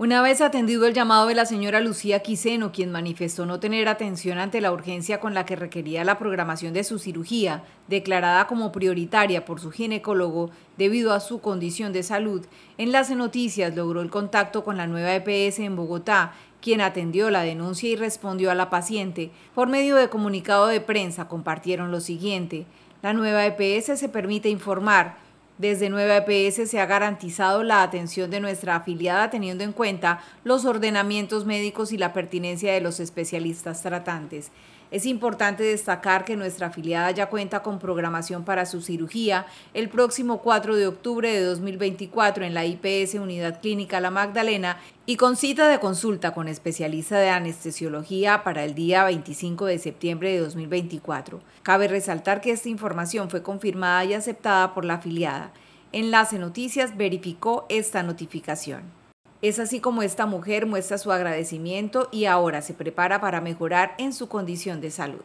Una vez atendido el llamado de la señora Lucía Quiseno, quien manifestó no tener atención ante la urgencia con la que requería la programación de su cirugía, declarada como prioritaria por su ginecólogo debido a su condición de salud, Enlace Noticias logró el contacto con la nueva EPS en Bogotá, quien atendió la denuncia y respondió a la paciente. Por medio de comunicado de prensa compartieron lo siguiente. La nueva EPS se permite informar desde Nueva EPS se ha garantizado la atención de nuestra afiliada teniendo en cuenta los ordenamientos médicos y la pertinencia de los especialistas tratantes. Es importante destacar que nuestra afiliada ya cuenta con programación para su cirugía el próximo 4 de octubre de 2024 en la IPS Unidad Clínica La Magdalena y con cita de consulta con especialista de anestesiología para el día 25 de septiembre de 2024. Cabe resaltar que esta información fue confirmada y aceptada por la afiliada. Enlace Noticias verificó esta notificación. Es así como esta mujer muestra su agradecimiento y ahora se prepara para mejorar en su condición de salud.